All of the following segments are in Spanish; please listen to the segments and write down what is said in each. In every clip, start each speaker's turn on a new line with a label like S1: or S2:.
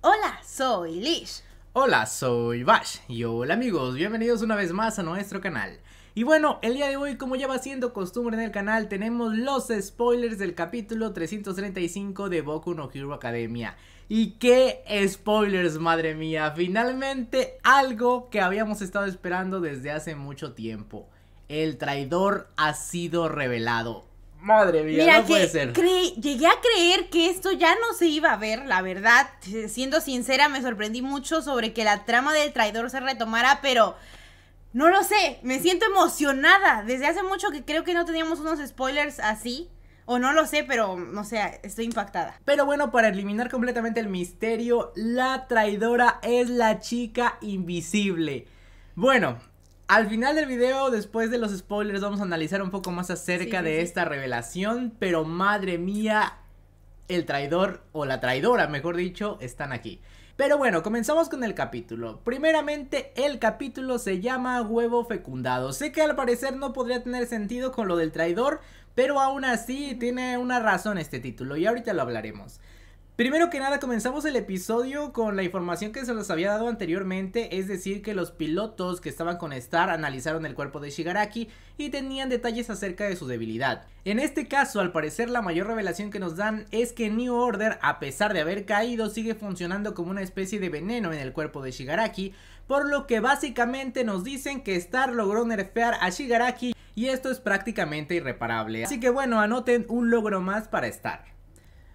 S1: Hola, soy Lish.
S2: Hola, soy Bash. Y hola amigos, bienvenidos una vez más a nuestro canal. Y bueno, el día de hoy, como ya va siendo costumbre en el canal, tenemos los spoilers del capítulo 335 de Boku no Hero Academia. Y qué spoilers, madre mía. Finalmente algo que habíamos estado esperando desde hace mucho tiempo. El traidor ha sido revelado. Madre mía, no puede ser.
S1: Llegué a creer que esto ya no se iba a ver, la verdad. Siendo sincera, me sorprendí mucho sobre que la trama del traidor se retomara, pero no lo sé. Me siento emocionada. Desde hace mucho que creo que no teníamos unos spoilers así. O no lo sé, pero no sé, estoy impactada.
S2: Pero bueno, para eliminar completamente el misterio, la traidora es la chica invisible. Bueno, al final del video, después de los spoilers, vamos a analizar un poco más acerca de esta revelación, pero madre mía, el traidor o la traidora, mejor dicho, están aquí. Pero bueno, comenzamos con el capítulo. Primeramente, el capítulo se llama Huevo Fecundado. Sé que al parecer no podría tener sentido con lo del traidor, pero aún así tiene una razón este título y ahorita lo hablaremos. Primero que nada, comenzamos el episodio con la información que se nos había dado anteriormente, es decir, que los pilotos que estaban con Star analizaron el cuerpo de Shigaraki y tenían detalles acerca de su debilidad. En este caso, al parecer, la mayor revelación que nos dan es que New Order, a pesar de haber caído, sigue funcionando como una especie de veneno en el cuerpo de Shigaraki, por lo que básicamente nos dicen que Star logró nerfear a Shigaraki y esto es prácticamente irreparable. Así que bueno, anoten un logro más para Star.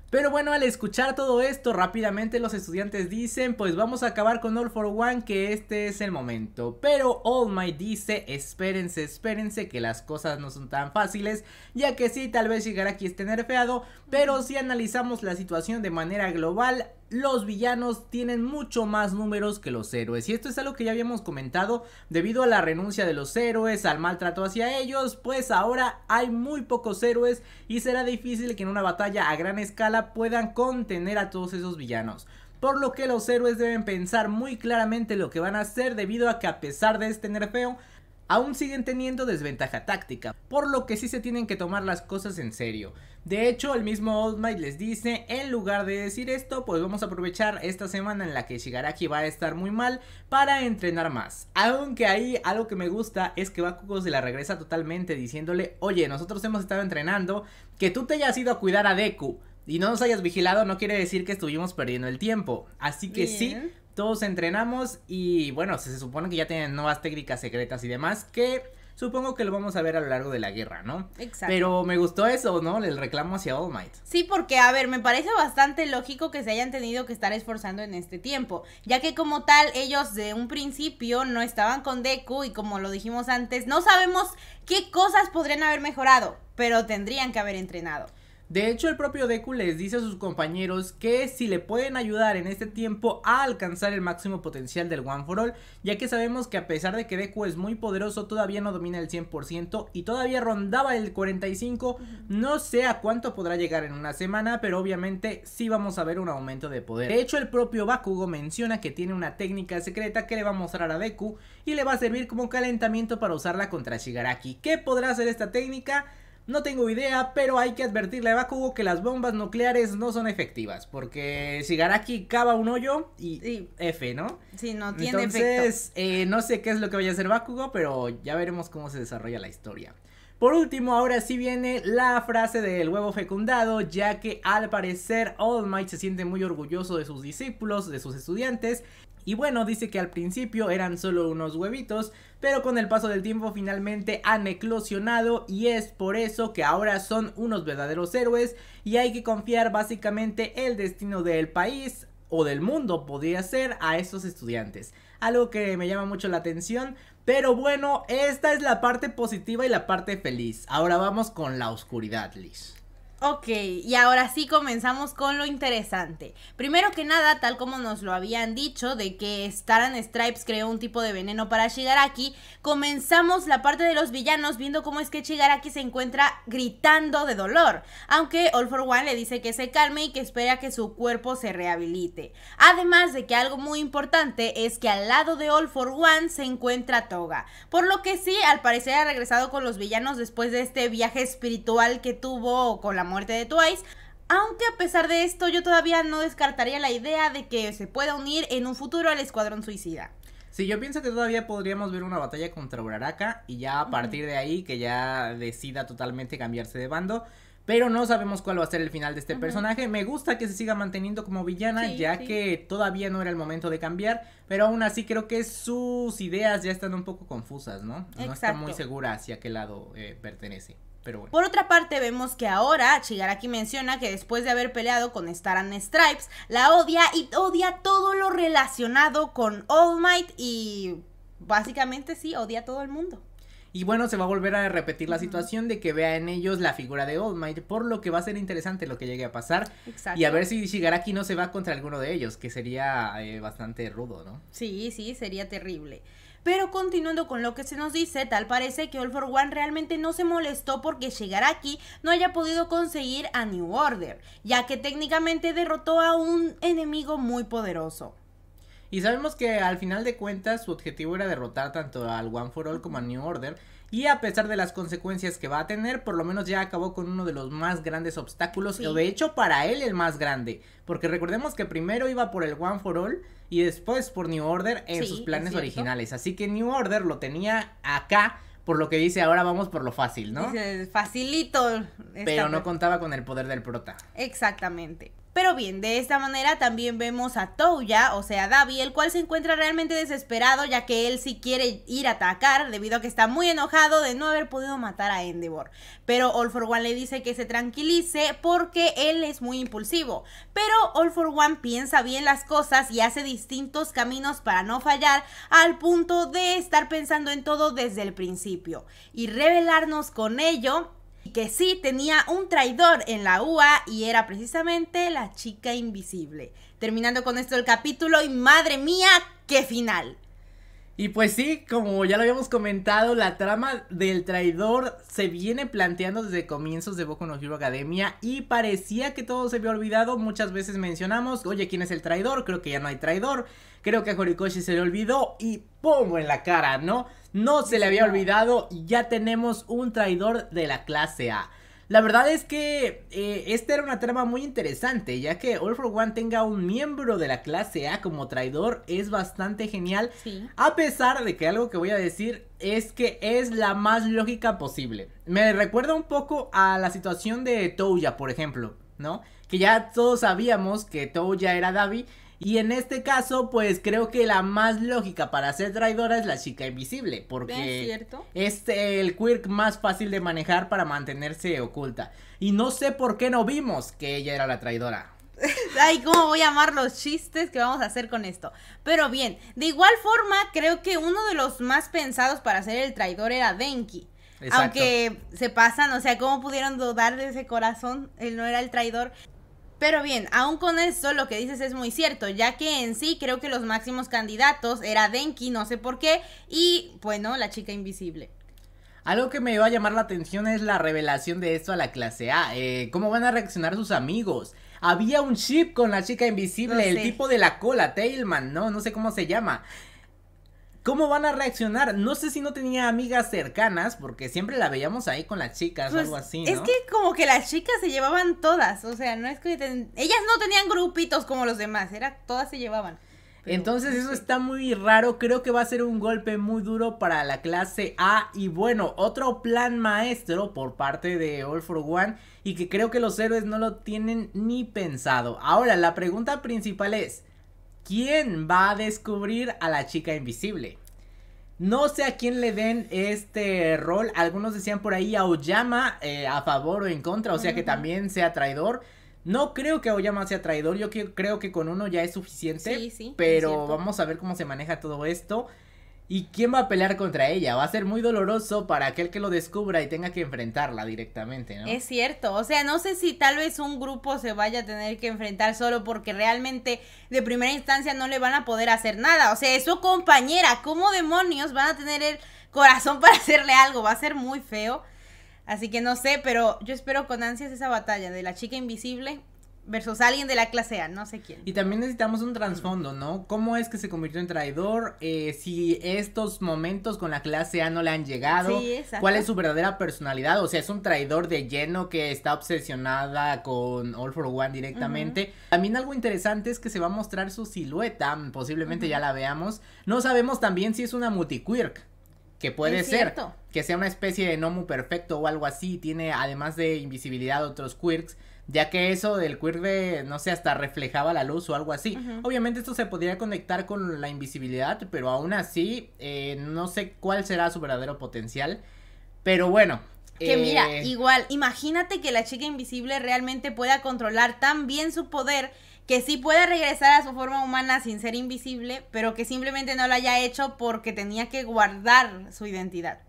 S2: Pero bueno, al escuchar todo esto, rápidamente los estudiantes dicen, pues vamos a acabar con All for One, que este es el momento. Pero All Might dice, espérense, espérense, que las cosas no son tan fáciles, ya que sí, tal vez aquí esté nerfeado, pero si analizamos la situación de manera global, los villanos tienen mucho más números que los héroes. Y esto es algo que ya habíamos comentado debido a la renuncia de los héroes, al maltrato hacia ellos, pues ahora hay muy pocos héroes y será difícil que en una batalla a gran escala puedan contener a todos esos villanos. Por lo que los héroes deben pensar muy claramente lo que van a hacer debido a que a pesar de este nerfeo, aún siguen teniendo desventaja táctica, por lo que sí se tienen que tomar las cosas en serio. De hecho, el mismo Old Might les dice, en lugar de decir esto, pues vamos a aprovechar esta semana en la que Shigaraki va a estar muy mal para entrenar más. Aunque ahí algo que me gusta es que Bakugo se la regresa totalmente diciéndole, oye, nosotros hemos estado entrenando, que tú te hayas ido a cuidar a Deku. Y no nos hayas vigilado no quiere decir que estuvimos perdiendo el tiempo. Así que sí, todos entrenamos y bueno, se, supone que ya tienen nuevas técnicas secretas y demás que supongo que lo vamos a ver a lo largo de la guerra, ¿no?
S1: Exacto. Pero
S2: me gustó eso, ¿no? El reclamo hacia All Might.
S1: Sí, porque, a ver, me parece bastante lógico que se hayan tenido que estar esforzando en este tiempo, ya que como tal ellos de un principio no estaban con Deku y como lo dijimos antes, no sabemos qué cosas podrían haber mejorado,
S2: pero tendrían que haber entrenado. De hecho, el propio Deku les dice a sus compañeros que si le pueden ayudar en este tiempo a alcanzar el máximo potencial del One for All, ya que sabemos que a pesar de que Deku es muy poderoso, todavía no domina el 100% y todavía rondaba el 45, no sé a cuánto podrá llegar en una semana, pero obviamente sí vamos a ver un aumento de poder. De hecho, el propio Bakugo menciona que tiene una técnica secreta que le va a mostrar a Deku y le va a servir como calentamiento para usarla contra Shigaraki. ¿Qué podrá hacer esta técnica? No tengo idea, pero hay que advertirle a Bakugo que las bombas nucleares no son efectivas, porque Shigaraki cava un hoyo y F, ¿no? Sí, no tiene Entonces, efecto. Eh, no sé qué es lo que vaya a hacer Bakugo, pero ya veremos cómo se desarrolla la historia. Por último, ahora sí viene la frase del huevo fecundado, ya que al parecer All Might se siente muy orgulloso de sus discípulos, de sus estudiantes, y bueno, dice que al principio eran solo unos huevitos, pero con el paso del tiempo finalmente han eclosionado y es por eso que ahora son unos verdaderos héroes y hay que confiar básicamente el destino del país o del mundo podría ser a estos estudiantes. Algo que me llama mucho la atención. Pero bueno, esta es la parte positiva y la parte feliz. Ahora vamos con la oscuridad, Liz.
S1: Ok, y ahora sí comenzamos con lo interesante. Primero que nada, tal como nos lo habían dicho, de que Star Stripes creó un tipo de veneno para Shigaraki, comenzamos la parte de los villanos viendo cómo es que Shigaraki se encuentra gritando de dolor, aunque All for One le dice que se calme y que espera que su cuerpo se rehabilite. Además de que algo muy importante es que al lado de All for One se encuentra Toga, por lo que sí, al parecer ha regresado con los villanos después de este viaje espiritual que tuvo con la muerte de Twice, aunque a pesar de esto yo todavía no descartaría la idea de que se pueda unir en un futuro al Escuadrón Suicida.
S2: Sí, yo pienso que todavía podríamos ver una batalla contra Uraraka y ya a partir de ahí que ya decida totalmente cambiarse de bando. Pero no sabemos cuál va a ser el final de este personaje. Me gusta que se siga manteniendo como villana, ya que todavía no era el momento de cambiar. Pero aún así creo que sus ideas ya están un poco confusas, ¿no? No está muy segura hacia qué lado eh, pertenece. Por
S1: otra parte, vemos que ahora Shigaraki menciona que después de haber peleado con Star and Stripes, la odia y odia todo lo relacionado con All Might y básicamente sí, odia a todo el mundo.
S2: Y bueno, se va a volver a repetir la situación de que vea en ellos la figura de All Might, por lo que va a ser interesante lo que llegue a pasar. Y a ver si Shigaraki no se va contra alguno de ellos, que sería eh, bastante rudo, ¿no?
S1: Sí, sí, sería terrible. Pero continuando con lo que se nos dice, tal parece que All for One realmente no se molestó porque llegar aquí no haya podido conseguir a New Order, ya que técnicamente derrotó a un
S2: enemigo muy poderoso. Y sabemos que al final de cuentas su objetivo era derrotar tanto al One for All como a New Order, y a pesar de las consecuencias que va a tener, por lo menos ya acabó con uno de los más grandes obstáculos, o de hecho para él el más grande, porque recordemos que primero iba por el One for All y después por New Order en sus planes originales, así que New Order lo tenía acá. Por lo que dice, ahora vamos por lo fácil, ¿no?
S1: Dice, facilito. Pero no
S2: contaba con el poder del prota.
S1: Exactamente. Pero bien, de esta manera también vemos a Touya, o sea, Davi, el cual se encuentra realmente desesperado ya que él sí quiere ir a atacar debido a que está muy enojado de no haber podido matar a Endeavor. Pero All for One le dice que se tranquilice porque él es muy impulsivo. Pero All for One piensa bien las cosas y hace distintos caminos para no fallar al punto de estar pensando en todo desde el principio y revelarnos con ello que sí tenía un traidor en la UA y era precisamente la chica invisible.
S2: Terminando con esto el capítulo y madre mía, qué final. Y pues sí, como ya lo habíamos comentado, la trama del traidor se viene planteando desde comienzos de Boku no Hero Academia y parecía que todo se había olvidado. Muchas veces mencionamos, oye, ¿quién es el traidor? Creo que ya no hay traidor. Creo que a Horikoshi se le olvidó y ¡pum! en la cara, ¿no? No se le había olvidado ya tenemos un traidor de la clase A. La verdad es que eh, esta era una trama muy interesante, ya que All for One tenga un miembro de la clase A como traidor es bastante genial. A pesar de que algo que voy a decir es que es la más lógica posible. Me recuerda un poco a la situación de Touya, por ejemplo, ¿no? Que ya todos sabíamos que Touya era Davi y en este caso, pues creo que la más lógica para ser traidora es la chica invisible, porque ¿Es, el quirk más fácil de manejar para mantenerse oculta. Y no sé por qué no vimos que ella era la traidora.
S1: Ay, ¿cómo voy a amar los chistes que vamos a hacer con esto? Pero bien, de igual forma, creo que uno de los más pensados para ser el traidor era Denki. Aunque se pasan, o sea, ¿cómo pudieron dudar de ese corazón? Él no era el traidor. Pero bien, aún con eso lo que dices es muy cierto, ya que en sí creo que los máximos candidatos era Denki, no sé por qué, y bueno, la chica invisible.
S2: Algo que me iba a llamar la atención es la revelación de esto a la clase A. Eh, ¿Cómo van a reaccionar sus amigos? Había un chip con la chica invisible, el tipo de la cola, Tailman, ¿no? No sé cómo se llama. ¿Cómo van a reaccionar? No sé si no tenía amigas cercanas, porque siempre la veíamos ahí con las chicas pues, algo así. ¿no? Es que
S1: como que las chicas se llevaban todas, o sea, no es que ellas
S2: no tenían grupitos como los
S1: demás, era todas se llevaban.
S2: Entonces eso está muy raro, creo que va a ser un golpe muy duro para la clase A y bueno, otro plan maestro por parte de All for One y que creo que los héroes no lo tienen ni pensado. Ahora, la pregunta principal es, ¿Quién va a descubrir a la chica invisible? No sé a quién le den este rol. Algunos decían por ahí a Oyama eh, a favor o en contra, o sea que también sea traidor. No creo que Oyama sea traidor, yo creo que con uno ya es suficiente. Sí, pero vamos a ver cómo se maneja todo esto. ¿Y quién va a pelear contra ella? Va a ser muy doloroso para aquel que lo descubra y tenga que enfrentarla directamente, ¿no? Es
S1: cierto, o sea, no sé si tal vez un grupo se vaya a tener que enfrentar solo porque realmente de primera instancia no le van a poder hacer nada. O sea, es su compañera, ¿cómo demonios van a tener el corazón para hacerle algo? Va a ser muy feo. Así que no sé, pero yo espero con ansias esa batalla de la chica invisible versus alguien de la clase A, no sé quién.
S2: Y también necesitamos un trasfondo, ¿no? ¿Cómo es que se convirtió en traidor? Eh, si estos momentos con la clase A no le han llegado, sí, ¿cuál es su verdadera personalidad? O sea, es un traidor de lleno que está obsesionada con All for One directamente. También algo interesante es que se va a mostrar su silueta, posiblemente ya la veamos. No sabemos también si es una multiquirk. Que puede ser que sea una especie de Nomu perfecto o algo así. Tiene además de invisibilidad otros quirks. Ya que eso del quirk de, no sé, hasta reflejaba la luz o algo así. Obviamente esto se podría conectar con la invisibilidad, pero aún así eh, no sé cuál será su verdadero potencial. Pero bueno, que mira, eh,
S1: igual, imagínate que la chica invisible realmente pueda controlar tan bien su poder que sí puede regresar a su forma humana sin ser invisible, pero que simplemente no lo haya hecho porque tenía que guardar su identidad.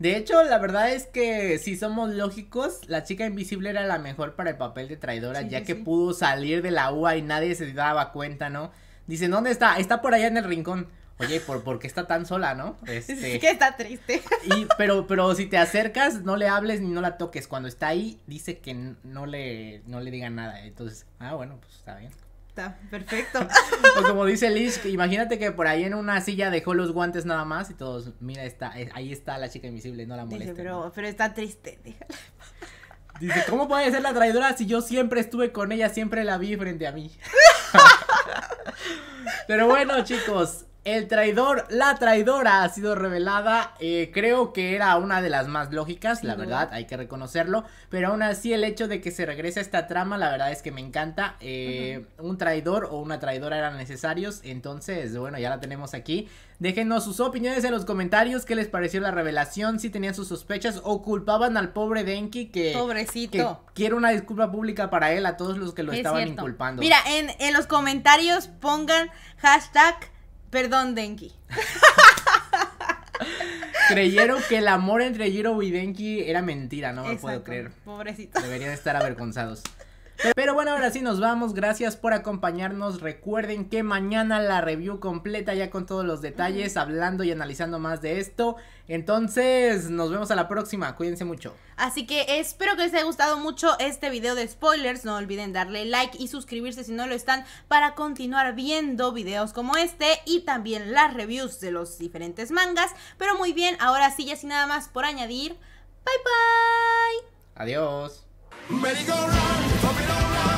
S2: De hecho, la verdad es que si somos lógicos, la chica invisible era la mejor para el papel de traidora, ya que pudo salir de la UA y nadie se daba cuenta, ¿no? Dicen, ¿dónde está? Está por allá en el rincón oye, ¿por, qué está tan sola, no? Es este, que está triste. pero, pero si te acercas, no le hables ni no la toques. Cuando está ahí, dice que no le, no le nada. Entonces, ah, bueno, pues está bien. Está perfecto. pues como dice Liz, imagínate que por ahí en una silla dejó los guantes nada más y todos, mira, está, eh, ahí está la chica invisible, no la molestes. Pero, pero está triste, Dice, ¿cómo puede ser la traidora si yo siempre estuve con ella, siempre la vi frente a mí? pero bueno, chicos, el traidor, la traidora ha sido revelada, eh, creo que era una de las más lógicas, la verdad, hay que reconocerlo, pero aún así el hecho de que se regrese a esta trama, la verdad es que me encanta, eh, un traidor o una traidora eran necesarios, entonces, bueno, ya la tenemos aquí, déjenos sus opiniones en los comentarios, qué les pareció la revelación, si tenían sus sospechas o culpaban al pobre Denki que... Pobrecito. quiero una disculpa pública para él, a todos los que lo estaban inculpando. Mira,
S1: en, en los comentarios pongan hashtag Perdón, Denki.
S2: Creyeron que el amor entre Jiro y Denki era mentira, no me puedo creer. Pobrecito. Deberían estar avergonzados. Pero bueno, ahora sí nos vamos. Gracias por acompañarnos. Recuerden que mañana la review completa ya con todos los detalles, mm. hablando y analizando más de esto. Entonces, nos vemos a la próxima. Cuídense mucho.
S1: Así que espero que les haya gustado mucho este video de spoilers. No olviden darle like y suscribirse si no lo están para continuar viendo videos como este y también las reviews de los diferentes mangas. Pero muy bien, ahora sí, ya sin nada más por añadir. Bye bye.
S2: Adiós. Merry
S1: go round,